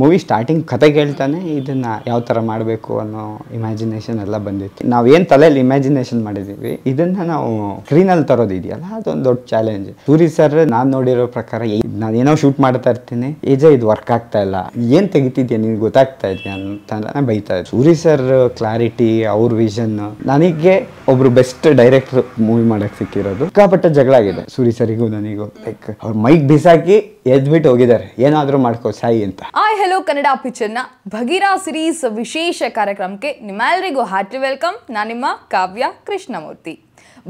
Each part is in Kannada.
ಮೂವಿ ಸ್ಟಾರ್ಟಿಂಗ್ ಕತೆ ಕೇಳ್ತಾನೆ ಇದನ್ನ ಯಾವ ತರ ಮಾಡಬೇಕು ಅನ್ನೋ ಇಮ್ಯಾಜಿನೇಷನ್ ಎಲ್ಲ ಬಂದಿತ್ತು ನಾವು ಏನು ತಲೆಯಲ್ಲಿ ಇಮ್ಯಾಜಿನೇಷನ್ ಮಾಡಿದೀವಿ ಇದನ್ನ ನಾವು ಅಲ್ಲಿ ತರೋದಿದೆಯಲ್ಲ ಅದೊಂದು ದೊಡ್ಡ ಚಾಲೆಂಜ್ ಸೂರಿ ಸರ್ ನಾನು ನೋಡಿರೋ ಪ್ರಕಾರ ನಾನು ಏನೋ ಶೂಟ್ ಮಾಡ್ತಾ ಇರ್ತೀನಿ ಏಜ ಇದು ವರ್ಕ್ ಆಗ್ತಾ ಇಲ್ಲ ಏನು ತೆಗಿತಿದ್ಯಾ ನಿನ್ಗೆ ಗೊತ್ತಾಗ್ತಾ ಇದೆಯಾ ಅಂತ ಬೈತಾ ಇದ್ದೆ ಸೂರಿ ಸರ್ ಕ್ಲಾರಿಟಿ ಅವ್ರ ವಿಷನ್ ನನಗೆ ಒಬ್ರು ಬೆಸ್ಟ್ ಡೈರೆಕ್ಟರ್ ಮೂವಿ ಮಾಡಕ್ ಸಿಕ್ಕಿರೋದು ಸಿಕ್ಕಾಪಟ್ಟ ಜಗಳಾಗಿದೆ ಸೂರಿ ಸರಿಗೂ ನನಗೂ ಲೈಕ್ ಅವ್ರ ಮೈಕ್ ಬಿಸಾಕಿ ಎದ್ಬಿಟ್ಟು ಹೋಗಿದ್ದಾರೆ ಏನಾದರೂ ಮಾಡ್ಕೋ ಸಾಯಿ ಅಂತ ಆಯ್ ಹೆಲೋ ಕನ್ನಡ ಪಿಕ್ಚರ್ನ ಭಗೀರಾ ಸಿರೀಸ್ ವಿಶೇಷ ಕಾರ್ಯಕ್ರಮಕ್ಕೆ ನಿಮ್ಮೆಲ್ಲರಿಗೂ ಹಾರ್ಟ್ಲಿ ವೆಲ್ಕಮ್ ನಾನು ನಿಮ್ಮ ಕಾವ್ಯ ಕೃಷ್ಣಮೂರ್ತಿ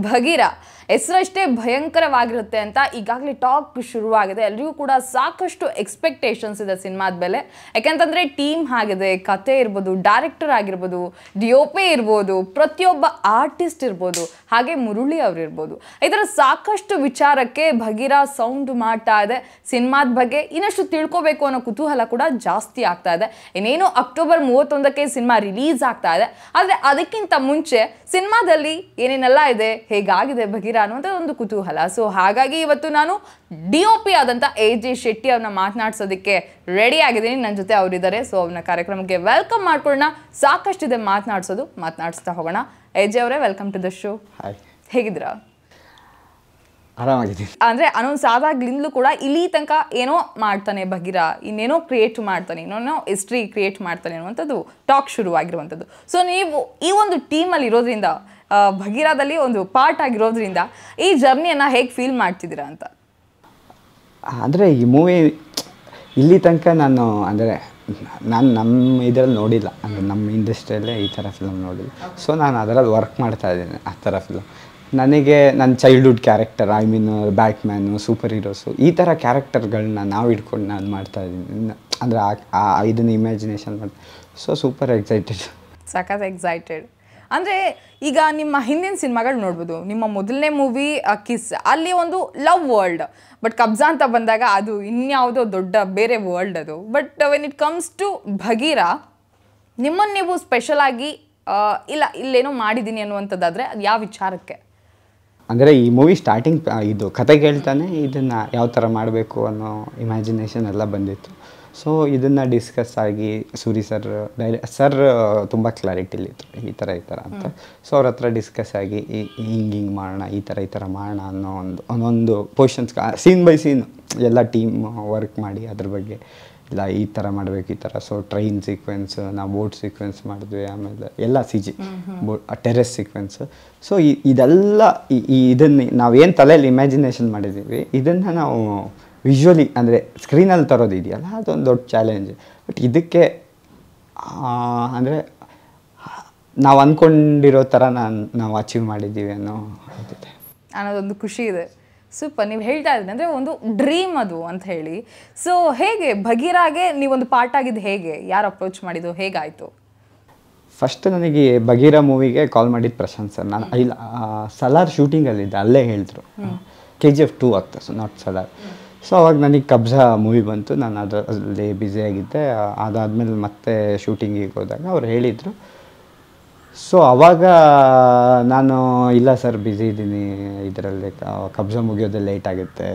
ಭಗೀರಾ ಹೆಸರಷ್ಟೇ ಭಯಂಕರವಾಗಿರುತ್ತೆ ಅಂತ ಈಗಾಗಲೇ ಟಾಕ್ ಶುರುವಾಗಿದೆ ಎಲ್ರಿಗೂ ಕೂಡ ಸಾಕಷ್ಟು ಎಕ್ಸ್ಪೆಕ್ಟೇಷನ್ಸ್ ಇದೆ ಸಿನಿಮಾದ ಮೇಲೆ ಯಾಕೆಂತಂದರೆ ಟೀಮ್ ಆಗಿದೆ ಕತೆ ಇರ್ಬೋದು ಡೈರೆಕ್ಟರ್ ಆಗಿರ್ಬೋದು ಡಿ ಒ ಪಿ ಇರ್ಬೋದು ಪ್ರತಿಯೊಬ್ಬ ಆರ್ಟಿಸ್ಟ್ ಇರ್ಬೋದು ಹಾಗೆ ಮುರುಳಿ ಅವರು ಇರ್ಬೋದು ಈ ಸಾಕಷ್ಟು ವಿಚಾರಕ್ಕೆ ಭಗೀರ ಸೌಂಡ್ ಮಾಡ್ತಾ ಇದೆ ಸಿನಿಮಾದ ಬಗ್ಗೆ ಇನ್ನಷ್ಟು ತಿಳ್ಕೋಬೇಕು ಅನ್ನೋ ಕುತೂಹಲ ಕೂಡ ಜಾಸ್ತಿ ಆಗ್ತಾ ಇದೆ ಇನ್ನೇನು ಅಕ್ಟೋಬರ್ ಮೂವತ್ತೊಂದಕ್ಕೆ ಸಿನಿಮಾ ರಿಲೀಸ್ ಆಗ್ತಾ ಇದೆ ಆದರೆ ಅದಕ್ಕಿಂತ ಮುಂಚೆ ಸಿನಿಮಾದಲ್ಲಿ ಏನೇನೆಲ್ಲ ಇದೆ ಹೇಗಾಗಿದೆ ಭಗೀರ ಇದ್ದೀರಾ ಅನ್ನೋದು ಒಂದು ಕುತೂಹಲ ಸೊ ಹಾಗಾಗಿ ಇವತ್ತು ನಾನು ಡಿ ಒ ಪಿ ಆದಂಥ ಎ ಜೆ ಶೆಟ್ಟಿ ಅವ್ರನ್ನ ಮಾತನಾಡ್ಸೋದಕ್ಕೆ ರೆಡಿ ಆಗಿದ್ದೀನಿ ನನ್ನ ಜೊತೆ ಅವರಿದ್ದಾರೆ ಸೊ ಅವ್ರನ್ನ ಕಾರ್ಯಕ್ರಮಕ್ಕೆ ವೆಲ್ಕಮ್ ಮಾಡ್ಕೊಳ್ಳೋಣ ಸಾಕಷ್ಟಿದೆ ಮಾತನಾಡಿಸೋದು ಮಾತನಾಡಿಸ್ತಾ ಹೋಗೋಣ ಎ ಜಿ ಅವರೇ ವೆಲ್ಕಮ್ ಟು ದ ಶೋ ಹೇಗಿದ್ರಾ ಆರಾಮಾಗಿದ್ದೀನಿ ಅಂದ್ರೆ ಅನೌನ್ಸ್ ಆದಾಗ್ಲಿಂದಲೂ ಕೂಡ ಇಲ್ಲಿ ತನಕ ಏನೋ ಮಾಡ್ತಾನೆ ಬಗೀರ ಇನ್ನೇನೋ ಕ್ರಿಯೇಟ್ ಮಾಡ್ತಾನೆ ಇನ್ನೇನೋ ಹಿಸ್ಟ್ರಿ ಕ್ರಿಯೇಟ್ ಮಾಡ್ತಾನೆ ಅನ್ನುವಂಥದ್ದು ಟಾಕ್ ಶುರುವಾಗಿರುವಂಥದ್ದು ಸೊ ನೀವು ಈ ಒಂದು ಟೀಮಲ್ಲಿ ಇರೋದ್ರಿಂದ ಭಗೀರಾದಲ್ಲಿ ಒಂದು ಪಾರ್ಟ್ ಆಗಿರೋದ್ರಿಂದ ಈ ಜರ್ನಿಯನ್ನು ಹೇಗೆ ಫೀಲ್ ಮಾಡ್ತಿದ್ದೀರಾ ಅಂತ ಅಂದರೆ ಈ ಮೂವಿ ಇಲ್ಲಿ ತನಕ ನಾನು ಅಂದರೆ ನಾನು ನಮ್ಮ ಇದರಲ್ಲಿ ನೋಡಿಲ್ಲ ಅಂದರೆ ನಮ್ಮ ಇಂಡಸ್ಟ್ರಿಯಲ್ಲೇ ಈ ಥರ ಫಿಲಮ್ ನೋಡಿಲ್ಲ ಸೊ ನಾನು ಅದರಲ್ಲಿ ವರ್ಕ್ ಮಾಡ್ತಾ ಇದ್ದೀನಿ ಆ ಥರ ಫಿಲಮ್ ನನಗೆ ನನ್ನ childhood character I mean Batman super heroes ಈ ಥರ ಕ್ಯಾರೆಕ್ಟರ್ಗಳನ್ನ ನಾವು ಇಟ್ಕೊಂಡು ನಾನು ಮಾಡ್ತಾ ಇದ್ದೀನಿ ಅಂದರೆ ಆ ಇದನ್ನು ಇಮ್ಯಾಜಿನೇಷನ್ ಮಾಡ್ತೀನಿ ಸೊ ಸೂಪರ್ ಎಕ್ಸೈಟೆಡ್ ಸಖತ್ ಎಕ್ಸೈಟೆಡ್ ಅಂದರೆ ಈಗ ನಿಮ್ಮ ಹಿಂದಿನ ಸಿನಿಮಾಗಳು ನೋಡ್ಬೋದು ನಿಮ್ಮ ಮೊದಲನೇ ಮೂವಿ ಕಿಸ್ ಅಲ್ಲಿ ಒಂದು ಲವ್ ವರ್ಲ್ಡ್ ಬಟ್ ಕಬ್ಜಾ ಅಂತ ಬಂದಾಗ ಅದು ಇನ್ಯಾವುದೋ ದೊಡ್ಡ ಬೇರೆ ವರ್ಲ್ಡ್ ಅದು but when it comes to Bagheera ನಿಮ್ಮನ್ನು ನೀವು ಸ್ಪೆಷಲಾಗಿ ಇಲ್ಲ ಇಲ್ಲೇನೋ ಮಾಡಿದ್ದೀನಿ ಅನ್ನುವಂಥದ್ದಾದರೆ ಅದು ಯಾವ ವಿಚಾರಕ್ಕೆ ಅಂದರೆ ಈ ಮೂವಿ ಸ್ಟಾರ್ಟಿಂಗ್ ಇದು ಕತೆ ಕೇಳ್ತಾನೆ ಇದನ್ನು ಯಾವ ಥರ ಮಾಡಬೇಕು ಅನ್ನೋ ಇಮ್ಯಾಜಿನೇಷನ್ ಎಲ್ಲ ಬಂದಿತ್ತು ಸೊ ಇದನ್ನು ಡಿಸ್ಕಸ್ ಆಗಿ ಸೂರಿ ಸರ್ ಡೈರೆ ಸರ್ ತುಂಬ ಕ್ಲಾರಿಟಿಲಿತ್ತು ಈ ಥರ ಈ ಥರ ಅಂತ ಸೊ ಅವ್ರ ಹತ್ರ ಡಿಸ್ಕಸ್ ಆಗಿ ಹಿಂಗೆ ಹಿಂಗೆ ಮಾಡೋಣ ಈ ಥರ ಈ ಥರ ಮಾಡೋಣ ಅನ್ನೋ ಒಂದು ಒಂದೊಂದು ಪೋರ್ಷನ್ಸ್ ಸೀನ್ ಬೈ ಸೀನ್ ಎಲ್ಲ ಟೀಮ್ ವರ್ಕ್ ಮಾಡಿ ಅದ್ರ ಬಗ್ಗೆ ಇಲ್ಲ ಈ ಥರ ಮಾಡಬೇಕು ಈ ಥರ ಸೊ ಟ್ರೈನ್ ಸೀಕ್ವೆನ್ಸ್ ನಾವು ಬೋಟ್ ಸೀಕ್ವೆನ್ಸ್ ಮಾಡಿದ್ವಿ ಆಮೇಲೆ ಎಲ್ಲ ಸಿ ಜಿ ಬೋ ಟೆರೆಸ್ ಸೀಕ್ವೆನ್ಸ್ ಸೊ ಇದೆಲ್ಲ ಈ ಇದನ್ನು ನಾವು ಏನು ತಲೆಯಲ್ಲಿ ಇಮ್ಯಾಜಿನೇಷನ್ ಮಾಡಿದ್ದೀವಿ ಇದನ್ನು ನಾವು ವಿಶ್ವಲಿ ಅಂದರೆ ಸ್ಕ್ರೀನಲ್ಲಿ ತರೋದು ಇದೆಯಲ್ಲ ಅದೊಂದು ದೊಡ್ಡ ಚಾಲೆಂಜ್ ಬಟ್ ಇದಕ್ಕೆ ಅಂದರೆ ನಾವು ಅಂದ್ಕೊಂಡಿರೋ ಥರ ನಾನು ನಾವು ಅಚೀವ್ ಮಾಡಿದ್ದೀವಿ ಅನ್ನೋ ಅನ್ನೋದೊಂದು ಖುಷಿ ಇದೆ ಸೂಪರ್ ನೀವು ಹೇಳ್ತಾ ಇದ್ರಿ ಅಂದರೆ ಒಂದು ಡ್ರೀಮ್ ಅದು ಅಂತ ಹೇಳಿ ಸೊ ಹೇಗೆ ಬಗೀರಾಗೆ ನೀವೊಂದು ಪಾರ್ಟ್ ಆಗಿದ್ದು ಹೇಗೆ ಯಾರು ಅಪ್ರೋಚ್ ಮಾಡಿದ್ದು ಹೇಗಾಯಿತು ಫಸ್ಟ್ ನನಗೆ ಬಗೀರಾ ಮೂವಿಗೆ ಕಾಲ್ ಮಾಡಿದ್ದು ಪ್ರಶಾಂತ್ ಸರ್ ನಾನು ಇಲ್ಲ ಸಲಾರ್ ಶೂಟಿಂಗಲ್ಲಿದ್ದೆ ಅಲ್ಲೇ ಹೇಳಿದ್ರು ಕೆ ಜಿ ಎಫ್ ಟೂ ಆಗ್ತದೆ ಸೊ ನಾಟ್ ಸಲಾರ್ ಸೊ ಅವಾಗ ನನಗೆ ಕಬ್ಜಾ ಮೂವಿ ಬಂತು ನಾನು ಅದರಲ್ಲಿ ಬಿಝಿಯಾಗಿದ್ದೆ ಅದಾದಮೇಲೆ ಮತ್ತೆ ಶೂಟಿಂಗಿಗೆ ಹೋದಾಗ ಅವ್ರು ಹೇಳಿದರು ಸೊ ಅವಾಗ ನಾನು ಇಲ್ಲ ಸರ್ ಬ್ಯುಸಿ ಇದ್ದೀನಿ ಇದರಲ್ಲಿ ಕಬ್ಜ ಮುಗಿಯೋದು ಲೇಟ್ ಆಗುತ್ತೆ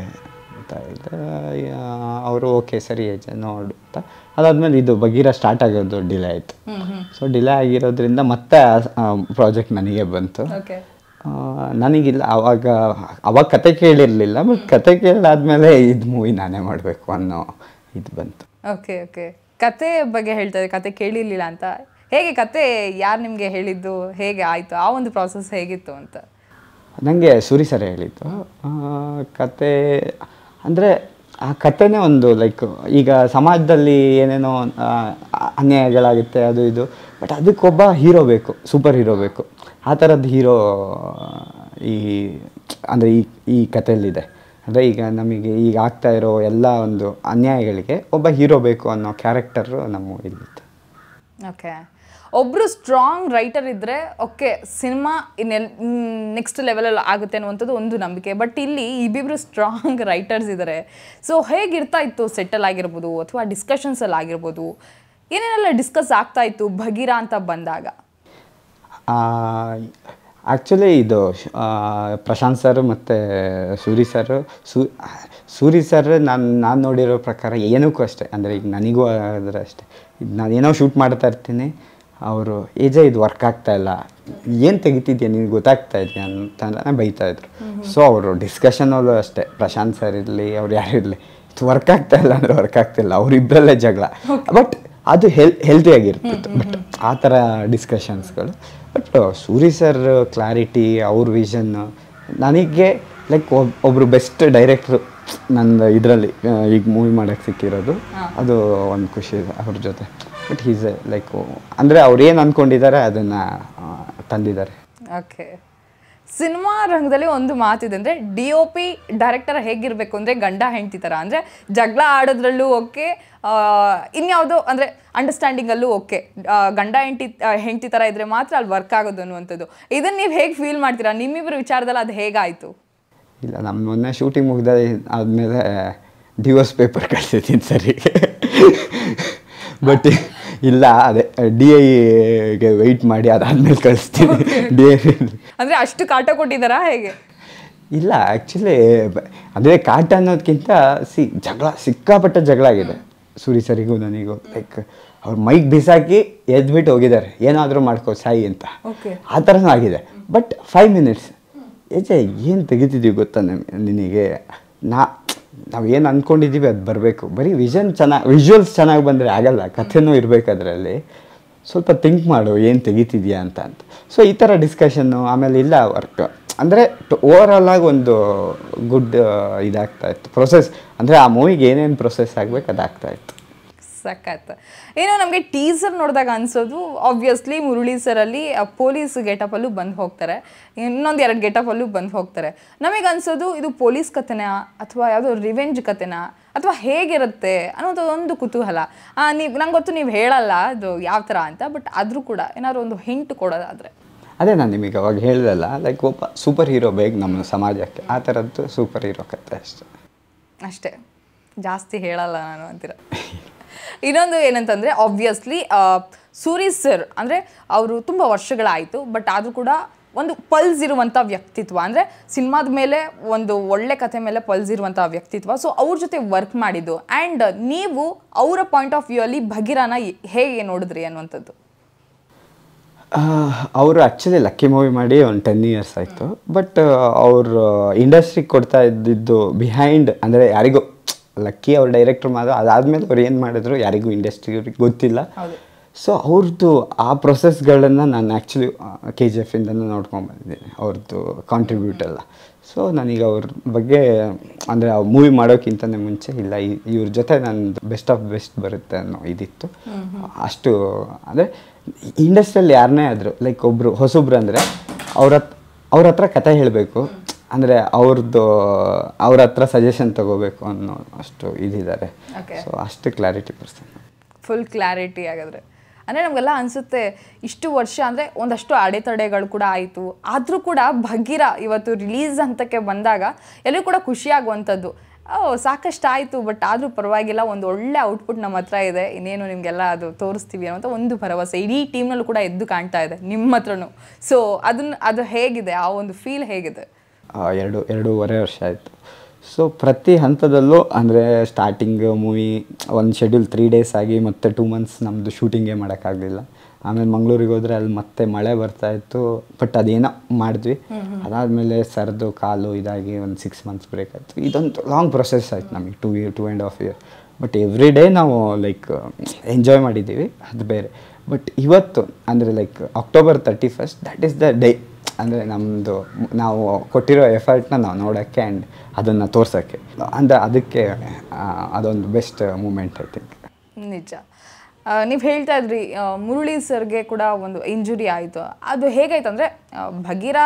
ಅಂತ ಹೇಳಿದ್ರೆ ಅವರು ಓಕೆ ಸರಿ ನೋಡು ಅಂತ ಅದಾದಮೇಲೆ ಇದು ಬಗೀರ ಸ್ಟಾರ್ಟ್ ಆಗೋದು ಡಿಲೇ ಆಯಿತು ಸೊ ಡಿಲೇ ಆಗಿರೋದ್ರಿಂದ ಮತ್ತೆ ಪ್ರಾಜೆಕ್ಟ್ ನನಗೆ ಬಂತು ನನಗಿಲ್ಲ ಅವಾಗ ಅವಾಗ ಕತೆ ಕೇಳಿರಲಿಲ್ಲ ಬಟ್ ಕತೆ ಕೇಳಾದ್ಮೇಲೆ ಇದು ಮೂವಿ ನಾನೇ ಮಾಡಬೇಕು ಅನ್ನೋ ಇದು ಬಂತು ಓಕೆ ಓಕೆ ಕತೆ ಬಗ್ಗೆ ಹೇಳ್ತಾರೆ ಕತೆ ಕೇಳಿರಲಿಲ್ಲ ಅಂತ ಹೇಗೆ ಕತೆ ಯಾರು ನಿಮಗೆ ಹೇಳಿದ್ದು ಹೇಗೆ ಆಯಿತು ಆ ಒಂದು ಪ್ರಾಸೆಸ್ ಹೇಗಿತ್ತು ಅಂತ ನನಗೆ ಸೂರಿ ಸರ್ ಹೇಳಿತ್ತು ಕತೆ ಅಂದರೆ ಆ ಕತೆನೇ ಒಂದು ಲೈಕ್ ಈಗ ಸಮಾಜದಲ್ಲಿ ಏನೇನೋ ಅನ್ಯಾಯಗಳಾಗುತ್ತೆ ಅದು ಇದು ಬಟ್ ಅದಕ್ಕೊಬ್ಬ ಹೀರೋ ಬೇಕು ಸೂಪರ್ ಹೀರೋ ಬೇಕು ಆ ಥರದ್ದು ಹೀರೋ ಈ ಅಂದರೆ ಈ ಈ ಕತೆಯಲ್ಲಿದೆ ಅಂದರೆ ಈಗ ನಮಗೆ ಈಗ ಆಗ್ತಾ ಇರೋ ಎಲ್ಲ ಒಂದು ಅನ್ಯಾಯಗಳಿಗೆ ಒಬ್ಬ ಹೀರೋ ಬೇಕು ಅನ್ನೋ ಕ್ಯಾರೆಕ್ಟರು ನಮ್ಮ ಇಲ್ಲಿತ್ತು ಓಕೆ ಒಬ್ಬರು ಸ್ಟ್ರಾಂಗ್ ರೈಟರ್ ಇದ್ದರೆ ಓಕೆ ಸಿನಿಮಾ ಇನ್ನೆಲ್ ನೆಕ್ಸ್ಟ್ ಲೆವೆಲಲ್ಲಿ ಆಗುತ್ತೆ ಅನ್ನುವಂಥದ್ದು ಒಂದು ನಂಬಿಕೆ ಬಟ್ ಇಲ್ಲಿ ಇಬ್ಬಿಬ್ರು ಸ್ಟ್ರಾಂಗ್ ರೈಟರ್ಸ್ ಇದ್ದಾರೆ ಸೊ ಹೇಗಿರ್ತಾ ಇತ್ತು ಸೆಟಲ್ ಆಗಿರ್ಬೋದು ಅಥವಾ ಡಿಸ್ಕಷನ್ಸಲ್ಲಿ ಆಗಿರ್ಬೋದು ಏನೇನೆಲ್ಲ ಡಿಸ್ಕಸ್ ಆಗ್ತಾ ಇತ್ತು ಭಗೀರ ಅಂತ ಬಂದಾಗ ಆ್ಯಕ್ಚುಲಿ ಇದು ಪ್ರಶಾಂತ್ ಸರ್ ಮತ್ತು ಸೂರಿ ಸರ್ ಸೂ ಸೂರಿ ಸರ್ ನಾನು ನಾನು ನೋಡಿರೋ ಪ್ರಕಾರ ಏನಕ್ಕೂ ಅಷ್ಟೇ ಅಂದರೆ ಈಗ ನನಗೂ ಆದರೆ ಅಷ್ಟೇ ಇದು ನಾನೇನೋ ಶೂಟ್ ಮಾಡ್ತಾ ಇರ್ತೀನಿ ಅವರು ಏಜೆ ಇದು ವರ್ಕ್ ಆಗ್ತಾಯಿಲ್ಲ ಇಲ್ಲ ಏನು ತೆಗಿತಿದ್ಯಾ ನಿನಗೆ ಗೊತ್ತಾಗ್ತಾ ಇದೆಯಾ ಅಂತಂದ್ರೆ ಬೈತಾ ಇದ್ರು ಸೊ ಅವರು ಡಿಸ್ಕಷನಲ್ಲೂ ಅಷ್ಟೇ ಪ್ರಶಾಂತ್ ಸರ್ ಇರಲಿ ಅವ್ರು ಯಾರು ಇರಲಿ ಇದು ವರ್ಕ್ ಆಗ್ತಾ ಇಲ್ಲ ಅಂದರೆ ವರ್ಕ್ ಆಗ್ತಿಲ್ಲ ಅವರಿಬ್ಬರಲ್ಲೇ ಜಗಳ ಬಟ್ ಅದು ಹೆಲ್ ಹೆಲ್ತಿಯಾಗಿರ್ತಿತ್ತು ಬಟ್ ಆ ಥರ ಡಿಸ್ಕಷನ್ಸ್ಗಳು but uh, Suri sir clarity ಅವ್ರ ವಿಷನ್ ನನಗೆ ಲೈಕ್ ಒಬ್ಬ ಒಬ್ಬರು ಬೆಸ್ಟ್ ಡೈರೆಕ್ಟ್ರು ನಂದು ಇದರಲ್ಲಿ ಈಗ ಮೂವಿ ಮಾಡೋಕ್ಕೆ ಸಿಕ್ಕಿರೋದು ಅದು ಒಂದು ಖುಷಿ ಇದೆ ಅವ್ರ ಜೊತೆ ಬಟ್ ಹೀಸ್ ಎ ಲೈಕ್ ಅಂದರೆ ಅವ್ರು ಏನು ಅಂದ್ಕೊಂಡಿದ್ದಾರೆ ಅದನ್ನು ತಂದಿದ್ದಾರೆ ಓಕೆ ಸಿನಿಮಾ ರಂಗದಲ್ಲಿ ಒಂದು ಮಾತಿದೆ ಅಂದರೆ ಡಿ ಒ ಪಿ ಡೈರೆಕ್ಟರ್ ಹೇಗಿರಬೇಕು ಅಂದರೆ ಗಂಡ ಹೆಂಡತಿ ಥರ ಅಂದರೆ ಜಗಳ ಆಡೋದ್ರಲ್ಲೂ ಓಕೆ ಇನ್ಯಾವುದೋ ಅಂದರೆ ಅಂಡರ್ಸ್ಟ್ಯಾಂಡಿಂಗಲ್ಲೂ ಓಕೆ ಗಂಡ ಹೆಂಡತಿ ಹೆಂಡತಿ ಥರ ಇದ್ದರೆ ಮಾತ್ರ ಅಲ್ಲಿ ವರ್ಕ್ ಆಗೋದು ಅನ್ನುವಂಥದ್ದು ಇದನ್ನು ನೀವು ಹೇಗೆ ಫೀಲ್ ಮಾಡ್ತೀರಾ ನಿಮ್ಮಿಬ್ಬರ ವಿಚಾರದಲ್ಲಿ ಅದು ಹೇಗಾಯಿತು ಇಲ್ಲ ನಮ್ಮ ಮೊನ್ನೆ ಶೂಟಿಂಗ್ ಮುಗ್ದ ಆದಮೇಲೆ ಡಿವೋರ್ಸ್ ಪೇಪರ್ ಕಳಿಸಿದ್ದೀನಿ ಸರಿ ಬಟ್ ಇಲ್ಲ ಅದೇ ಡಿ ಐಗೆ ವೆಯ್ಟ್ ಮಾಡಿ ಅದಾದ್ಮೇಲೆ ಕಳಿಸ್ತೀನಿ ಡಿ ಐ ಅಂದರೆ ಅಷ್ಟು ಕಾಟ ಕೊಟ್ಟಿದ್ದಾರಾ ಹೇಗೆ ಇಲ್ಲ ಆ್ಯಕ್ಚುಲಿ ಅಂದರೆ ಕಾಟ ಅನ್ನೋದಕ್ಕಿಂತ ಸಿ ಜಗಳ ಸಿಕ್ಕಾಪಟ್ಟ ಜಗಳ ಆಗಿದೆ ಸೂರಿ ಸರಿಗೂ ನನಗೂ ಲೈಕ್ ಅವ್ರು ಮೈಕ್ ಬಿಸಾಕಿ ಎದ್ದುಬಿಟ್ಟು ಹೋಗಿದ್ದಾರೆ ಏನಾದರೂ ಮಾಡ್ಕೋ ಸಾಯಿ ಅಂತ ಆ ಥರನೂ ಆಗಿದೆ ಬಟ್ ಫೈವ್ ಮಿನಿಟ್ಸ್ ಏಜೆ ಏನು ತೆಗಿತಿದ್ದೀವಿ ಗೊತ್ತಾ ನಮಗೆ ನಿನಗೆ ನಾ ನಾವು ಏನು ಅಂದ್ಕೊಂಡಿದ್ದೀವಿ ಅದು ಬರಬೇಕು ಬರೀ ವಿಷನ್ ಚೆನ್ನಾಗಿ ವಿಜುವಲ್ಸ್ ಚೆನ್ನಾಗಿ ಬಂದರೆ ಆಗಲ್ಲ ಕಥೆನೂ ಇರಬೇಕು ಅದರಲ್ಲಿ ಸ್ವಲ್ಪ ಥಿಂಕ್ ಮಾಡು ಏನು ತೆಗಿತಿದ್ಯಾ ಅಂತ ಅಂತ ಸೊ ಈ ಥರ ಡಿಸ್ಕಷನ್ನು ಆಮೇಲೆ ಇಲ್ಲ ವರ್ಕ್ ಅಂದರೆ ಓವರ್ ಆಗಿ ಒಂದು ಗುಡ್ ಇದಾಗ್ತಾ ಇತ್ತು ಪ್ರೊಸೆಸ್ ಅಂದರೆ ಆ ಮೂವಿಗೆ ಏನೇನು ಪ್ರೊಸೆಸ್ ಆಗಬೇಕು ಅದಾಗ್ತಾ ಇತ್ತು ಸಖತ್ ಏನೋ ನಮಗೆ ಟೀಸರ್ ನೋಡಿದಾಗ ಅನಿಸೋದು ಆಬ್ವಿಯಸ್ಲಿ ಮುರುಳಿ ಸರಲ್ಲಿ ಪೊಲೀಸ್ ಗೆಟಪಲ್ಲೂ ಬಂದು ಹೋಗ್ತಾರೆ ಇನ್ನೊಂದು ಎರಡು ಗೆಟಪಲ್ಲೂ ಬಂದು ಹೋಗ್ತಾರೆ ನಮಗೆ ಅನಿಸೋದು ಇದು ಪೊಲೀಸ್ ಕಥೆನಾ ಅಥವಾ ಯಾವುದೋ ರಿವೆಂಜ್ ಕಥೆನಾ ಅಥವಾ ಹೇಗಿರುತ್ತೆ ಒಂದು ಕುತೂಹಲ ನೀವು ನಂಗೆ ಗೊತ್ತು ನೀವು ಹೇಳಲ್ಲ ಅದು ಯಾವ ಥರ ಅಂತ ಬಟ್ ಆದರೂ ಕೂಡ ಏನಾದ್ರು ಒಂದು ಹಿಂಟ್ ಕೊಡೋದಾದರೆ ಅದೇ ನಾನು ನಿಮಗೆ ಅವಾಗ ಹೇಳಿದಲ್ಲ ಲೈಕ್ ಒಬ್ಬ ಸೂಪರ್ ಹೀರೋ ಬೇಗ ನಮ್ಮ ಸಮಾಜಕ್ಕೆ ಆ ಥರದ್ದು ಸೂಪರ್ ಹೀರೋ ಕತೆ ಅಷ್ಟೆ ಅಷ್ಟೇ ಜಾಸ್ತಿ ಹೇಳಲ್ಲ ನಾನು ಅಂತೀರ ಇನ್ನೊಂದು ಏನಂತಂದರೆ ಆಬ್ವಿಯಸ್ಲಿ ಸೂರಿ ಸರ್ ಅಂದರೆ ಅವರು ತುಂಬ ವರ್ಷಗಳಾಯಿತು ಬಟ್ ಆದರೂ ಕೂಡ ಒಂದು ಪಲ್ಸ್ ಇರುವಂಥ ವ್ಯಕ್ತಿತ್ವ ಅಂದರೆ ಸಿನಿಮಾದ ಮೇಲೆ ಒಂದು ಒಳ್ಳೆ ಕಥೆ ಮೇಲೆ ಪಲ್ಸ್ ಇರುವಂಥ ವ್ಯಕ್ತಿತ್ವ ಸೊ ಅವ್ರ ಜೊತೆ ವರ್ಕ್ ಮಾಡಿದ್ದು ಆ್ಯಂಡ್ ನೀವು ಅವರ ಪಾಯಿಂಟ್ ಆಫ್ ವ್ಯೂ ಅಲ್ಲಿ ಭಗಿರಾನ ಹೇಗೆ ನೋಡಿದ್ರಿ ಅನ್ನುವಂಥದ್ದು ಅವರು ಆ್ಯಕ್ಚುಲಿ ಲಕ್ಕಿ ಮೂವಿ ಮಾಡಿ ಒಂದು ಟೆನ್ ಇಯರ್ಸ್ ಆಯಿತು ಬಟ್ ಅವರು ಇಂಡಸ್ಟ್ರಿ ಕೊಡ್ತಾ ಇದ್ದಿದ್ದು ಬಿಹೈಂಡ್ ಅಂದರೆ ಯಾರಿಗೂ ಲಕ್ಕಿ ಅವ್ರ ಡೈರೆಕ್ಟರ್ ಮಾತ್ರ ಅದಾದಮೇಲೆ ಅವ್ರು ಏನು ಮಾಡಿದ್ರು ಯಾರಿಗೂ ಇಂಡಸ್ಟ್ರಿ ಅವ್ರಿಗೆ ಗೊತ್ತಿಲ್ಲ ಸೊ ಅವ್ರದ್ದು ಆ ಪ್ರೊಸೆಸ್ಗಳನ್ನು ನಾನು ಆ್ಯಕ್ಚುಲಿ ಕೆ ಜಿ ಎಫಿಂದನೂ ನೋಡ್ಕೊಂಡು ಬಂದಿದ್ದೀನಿ ಅವ್ರದ್ದು ಕಾಂಟ್ರಿಬ್ಯೂಟ್ ಎಲ್ಲ ಸೊ ನಾನೀಗ ಅವ್ರ ಬಗ್ಗೆ ಅಂದರೆ ಆ ಮೂವಿ ಮಾಡೋಕ್ಕಿಂತನೇ ಮುಂಚೆ ಇಲ್ಲ ಇವ್ರ ಜೊತೆ ನಂದು ಬೆಸ್ಟ್ ಆಫ್ ಬೆಸ್ಟ್ ಬರುತ್ತೆ ಅನ್ನೋ ಇದಿತ್ತು ಅಷ್ಟು ಅಂದರೆ ಇಂಡಸ್ಟ್ರಿಯಲ್ಲಿ ಯಾರನ್ನೇ ಆದರು ಲೈಕ್ ಒಬ್ಬರು ಹೊಸೊಬ್ರು ಅಂದರೆ ಅವ್ರ ಅವ್ರ ಹತ್ರ ಕತೆ ಹೇಳಬೇಕು ಅಂದರೆ ಅವ್ರದ್ದು ಅವ್ರ ಹತ್ರ ಸಜೆಷನ್ ತಗೋಬೇಕು ಅನ್ನೋ ಅಷ್ಟು ಇದಿದ್ದಾರೆ ಸೊ ಅಷ್ಟು ಕ್ಲಾರಿಟಿ ಪರ್ಸನ್ ಫುಲ್ ಕ್ಲಾರಿಟಿ ಆಗಿದ್ರೆ ಅಂದರೆ ನಮಗೆಲ್ಲ ಅನಿಸುತ್ತೆ ಇಷ್ಟು ವರ್ಷ ಅಂದರೆ ಒಂದಷ್ಟು ಅಡೆತಡೆಗಳು ಕೂಡ ಆಯಿತು ಆದರೂ ಕೂಡ ಭಗೀರ ಇವತ್ತು ರಿಲೀಸ್ ಹಂತಕ್ಕೆ ಬಂದಾಗ ಎಲ್ಲರೂ ಕೂಡ ಖುಷಿಯಾಗುವಂಥದ್ದು ಓ ಸಾಕಷ್ಟು ಆಯಿತು ಬಟ್ ಆದರೂ ಪರವಾಗಿಲ್ಲ ಒಂದು ಒಳ್ಳೆ ಔಟ್ಪುಟ್ ನಮ್ಮ ಹತ್ರ ಇದೆ ಇನ್ನೇನು ನಿಮಗೆಲ್ಲ ಅದು ತೋರಿಸ್ತೀವಿ ಅನ್ನೋ ಒಂದು ಭರವಸೆ ಇಡೀ ಟೀಮ್ನಲ್ಲೂ ಕೂಡ ಎದ್ದು ಕಾಣ್ತಾ ಇದೆ ನಿಮ್ಮ ಹತ್ರನೂ ಸೊ ಅದನ್ನು ಅದು ಹೇಗಿದೆ ಆ ಒಂದು ಫೀಲ್ ಹೇಗಿದೆ ಎರಡು ಎರಡೂವರೆ ವರ್ಷ ಆಯಿತು ಸೊ ಪ್ರತಿ ಹಂತದಲ್ಲೂ ಅಂದರೆ ಸ್ಟಾರ್ಟಿಂಗ್ ಮೂವಿ ಒಂದು ಶೆಡ್ಯೂಲ್ ತ್ರೀ ಡೇಸ್ ಆಗಿ ಮತ್ತೆ ಟೂ ಮಂತ್ಸ್ ನಮ್ಮದು ಶೂಟಿಂಗೇ ಮಾಡೋಕ್ಕಾಗಲಿಲ್ಲ ಆಮೇಲೆ ಮಂಗಳೂರಿಗೆ ಹೋದರೆ ಅಲ್ಲಿ ಮತ್ತೆ ಮಳೆ ಬರ್ತಾ ಇತ್ತು ಬಟ್ ಅದೇನೋ ಮಾಡಿದ್ವಿ ಅದಾದಮೇಲೆ ಸರ್ದು ಕಾಲು ಇದಾಗಿ ಒಂದು ಸಿಕ್ಸ್ ಮಂತ್ಸ್ ಬ್ರೇಕ್ ಆಯಿತು ಇದೊಂದು ಲಾಂಗ್ ಪ್ರೊಸೆಸ್ ಆಯ್ತು ನಮಗೆ two year two and half year but every day ನಾವು ಲೈಕ್ ಎಂಜಾಯ್ ಮಾಡಿದ್ದೀವಿ ಅದು ಬೇರೆ ಬಟ್ ಇವತ್ತು ಅಂದರೆ like October thirty first that is the day ಅಂದರೆ ನಮ್ಮದು ನಾವು ಕೊಟ್ಟಿರೋ ಎಫರ್ಟ್ನ ನಾವು ನೋಡೋಕ್ಕೆ ಆ್ಯಂಡ್ ಅದನ್ನು ತೋರ್ಸೋಕ್ಕೆ ಅಂದರೆ ಅದಕ್ಕೆ ಅದೊಂದು ಬೆಸ್ಟ್ ಮೂಮೆಂಟ್ ಐ ಥಿಂಕ್ ನಿಜ ನೀವು ಹೇಳ್ತಾ ಇದ್ರಿ ಮುರುಳಿ ಸರ್ಗೆ ಕೂಡ ಒಂದು ಇಂಜುರಿ ಆಯಿತು ಅದು ಹೇಗಾಯ್ತು ಅಂದರೆ ಭಗೀರ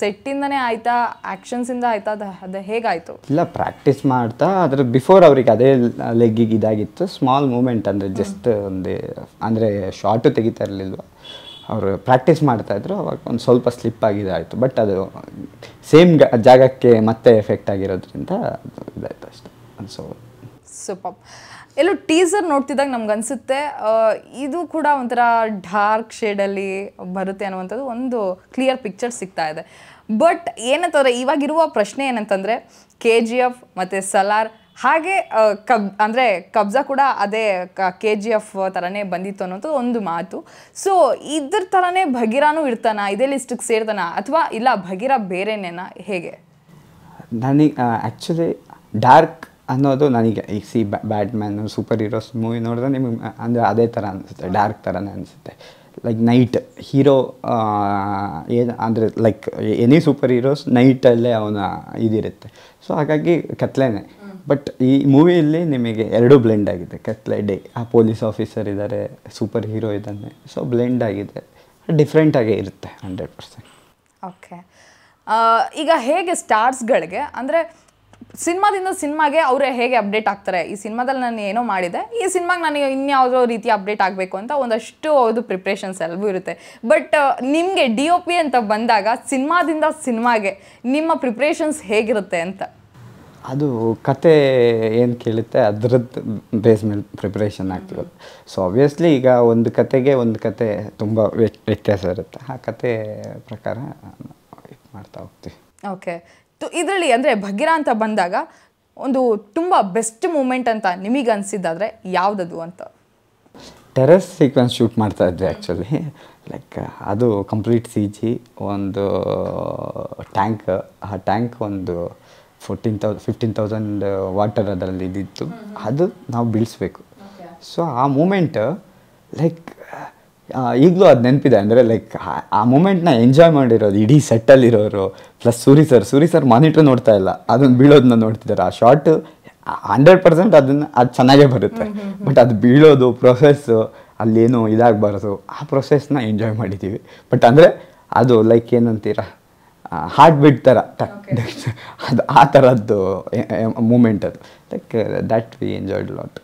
ಸೆಟ್ಟಿಂದನೇ ಆಯ್ತಾ ಆ್ಯಕ್ಷನ್ಸಿಂದ ಆಯ್ತಾ ಅದು ಅದು ಹೇಗಾಯಿತು ಇಲ್ಲ ಪ್ರಾಕ್ಟೀಸ್ ಮಾಡ್ತಾ ಅದ್ರ ಬಿಫೋರ್ ಅವ್ರಿಗೆ ಅದೇ ಲೆಗ್ಗಿಗೆ ಇದಾಗಿತ್ತು ಸ್ಮಾಲ್ ಮೂಮೆಂಟ್ ಅಂದರೆ ಜಸ್ಟ್ ಒಂದು ಅಂದರೆ ಶಾರ್ಟು ತೆಗಿತಾ ಇರಲಿಲ್ವ ಅವರು ಪ್ರಾಕ್ಟೀಸ್ ಇದ್ರು ಅವಾಗ ಒಂದು ಸ್ವಲ್ಪ ಸ್ಲಿಪ್ ಆಗಿದೆ ಆಯಿತು ಬಟ್ ಅದು ಸೇಮ್ ಜಾಗಕ್ಕೆ ಮತ್ತೆ ಎಫೆಕ್ಟ್ ಆಗಿರೋದ್ರಿಂದ ಇದಾಯ್ತು ಅಷ್ಟೆ ಸೊ ಸೂಪರ್ ಎಲ್ಲೋ ಟೀಸರ್ ನೋಡ್ತಿದ್ದಾಗ ನಮ್ಗೆ ಅನಿಸುತ್ತೆ ಇದು ಕೂಡ ಒಂಥರ ಡಾರ್ಕ್ ಶೇಡಲ್ಲಿ ಬರುತ್ತೆ ಅನ್ನುವಂಥದ್ದು ಒಂದು ಕ್ಲಿಯರ್ ಪಿಕ್ಚರ್ ಸಿಗ್ತಾ ಇದೆ ಬಟ್ ಏನಂತಂದರೆ ಇವಾಗಿರುವ ಪ್ರಶ್ನೆ ಏನಂತಂದರೆ ಕೆ ಜಿ ಎಫ್ ಮತ್ತು ಸಲಾರ್ ಹಾಗೆ ಕಬ್ ಅಂದರೆ ಕಬ್ಜಾ ಕೂಡ ಅದೇ ಕೆ ಜಿ ಎಫ್ ಥರನೇ ಬಂದಿತ್ತು ಅನ್ನೋದು ಒಂದು ಮಾತು ಸೊ ಇದ್ರ ಥರನೇ ಭಗೀರಾನೂ ಇರ್ತಾನ ಇದೇ ಲಿಸ್ಟಿಗೆ ಸೇರ್ತಾನ ಅಥವಾ ಇಲ್ಲ ಭಗೀರ ಬೇರೆನೇನಾ ಹೇಗೆ ನನಗೆ ಆ್ಯಕ್ಚುಲಿ ಡಾರ್ಕ್ ಅನ್ನೋದು ನನಗೆ ಈ C Batman super heroes movie ನೋಡಿದ್ರೆ ನಿಮಗೆ ಅಂದರೆ ಅದೇ ಥರ ಅನಿಸುತ್ತೆ ಡಾರ್ಕ್ ಥರನೇ ಅನಿಸುತ್ತೆ ಲೈಕ್ ನೈಟ್ ಹೀರೋ ಏನು ಅಂದರೆ ಲೈಕ್ ಎನಿ ಸೂಪರ್ ಹೀರೋಸ್ ನೈಟಲ್ಲೇ ಅವನ ಇದಿರುತ್ತೆ ಸೊ ಹಾಗಾಗಿ ಕತ್ಲೇನೆ ಬಟ್ ಈ ಮೂವಿಯಲ್ಲಿ ನಿಮಗೆ ಎರಡು ಬ್ಲೆಂಡ್ ಆಗಿದೆ ಕತ್ಲೆ ಡೇ ಆ ಪೊಲೀಸ್ ಆಫೀಸರ್ ಇದ್ದಾರೆ ಸೂಪರ್ ಹೀರೋ ಇದ್ದಾನೆ ಸೊ ಬ್ಲೆಂಡ್ ಆಗಿದೆ ಆಗೇ ಇರುತ್ತೆ ಹಂಡ್ರೆಡ್ ಪರ್ಸೆಂಟ್ ಓಕೆ ಈಗ ಹೇಗೆ ಸ್ಟಾರ್ಸ್ಗಳಿಗೆ ಅಂದರೆ ಸಿನಿಮಾದಿಂದ ಸಿನಿಮಾಗೆ ಅವರೇ ಹೇಗೆ ಅಪ್ಡೇಟ್ ಆಗ್ತಾರೆ ಈ ಸಿನಿಮಾದಲ್ಲಿ ನಾನು ಏನೋ ಮಾಡಿದೆ ಈ ಸಿನಿಮಾಗೆ ನನಗೆ ಇನ್ಯಾವುದೋ ರೀತಿ ಅಪ್ಡೇಟ್ ಆಗಬೇಕು ಅಂತ ಒಂದಷ್ಟು ಅವ್ರದ್ದು ಪ್ರಿಪ್ರೇಷನ್ಸ್ ಎಲ್ಲವೂ ಇರುತ್ತೆ ಬಟ್ ನಿಮಗೆ ಡಿ ಒ ಪಿ ಅಂತ ಬಂದಾಗ ಸಿನಿಮಾದಿಂದ ಸಿನಿಮಾಗೆ ನಿಮ್ಮ ಪ್ರಿಪ್ರೇಷನ್ಸ್ ಹೇಗಿರುತ್ತೆ ಅಂತ ಅದು ಕತೆ ಏನು ಕೇಳುತ್ತೆ ಅದ್ರದ್ದು ಬೇಸ್ ಮೇಲೆ ಪ್ರಿಪ್ರೇಷನ್ ಆಗ್ತಿರೋದು ಸೊ ಆಬ್ವಿಯಸ್ಲಿ ಈಗ ಒಂದು ಕತೆಗೆ ಒಂದು ಕತೆ ತುಂಬ ವ್ಯತ್ಯಾಸ ಇರುತ್ತೆ ಆ ಕತೆ ಪ್ರಕಾರ ಮಾಡ್ತಾ ಹೋಗ್ತೀವಿ ಓಕೆ ಇದರಲ್ಲಿ ಅಂದರೆ ಭಗೀರ ಅಂತ ಬಂದಾಗ ಒಂದು ತುಂಬ ಬೆಸ್ಟ್ ಮೂಮೆಂಟ್ ಅಂತ ನಿಮಗೆ ಅನಿಸಿದ್ದಾದರೆ ಯಾವುದದು ಅಂತ ಟೆರಸ್ ಸೀಕ್ವೆನ್ಸ್ ಶೂಟ್ ಮಾಡ್ತಾ ಇದ್ವಿ ಆ್ಯಕ್ಚುಲಿ ಲೈಕ್ ಅದು ಕಂಪ್ಲೀಟ್ ಸಿ ಜಿ ಒಂದು ಟ್ಯಾಂಕ್ ಆ ಟ್ಯಾಂಕ್ ಒಂದು fourteen thou fifteen thousand water ಅದರಲ್ಲಿ ಇದ್ದಿತ್ತು ಅದು ನಾವು ಬೀಳಿಸ್ಬೇಕು ಸೊ ಆ ಮೂಮೆಂಟ್ ಲೈಕ್ ಈಗಲೂ ಅದು ನೆನಪಿದೆ ಅಂದರೆ ಲೈಕ್ ಆ ಮೂಮೆಂಟ್ನ ಎಂಜಾಯ್ ಮಾಡಿರೋದು ಇಡೀ ಸೆಟ್ಟಲ್ಲಿರೋರು plus Suri sir Suri sir monitor ನೋಡ್ತಾ ಇಲ್ಲ ಅದನ್ನು ಬೀಳೋದನ್ನ ನೋಡ್ತಿದ್ದಾರೆ ಆ ಶಾರ್ಟ್ ಹಂಡ್ರೆಡ್ ಪರ್ಸೆಂಟ್ ಅದನ್ನು ಅದು ಚೆನ್ನಾಗೇ ಬರುತ್ತೆ ಬಟ್ ಅದು ಬೀಳೋದು ಪ್ರೊಸೆಸ್ಸು ಅಲ್ಲೇನು ಇದಾಗಬಾರ್ದು ಆ ಪ್ರೊಸೆಸ್ನ ಎಂಜಾಯ್ ಮಾಡಿದ್ದೀವಿ ಬಟ್ ಅಂದರೆ ಅದು ಲೈಕ್ ಏನಂತೀರಾ ಹಾರ್ಟ್ ಬೀಟ್ ಥರ ಟಕ್ ಅದು ಆ ಥರದ್ದು ಮೂಮೆಂಟ್ ಅದು like that we enjoyed lot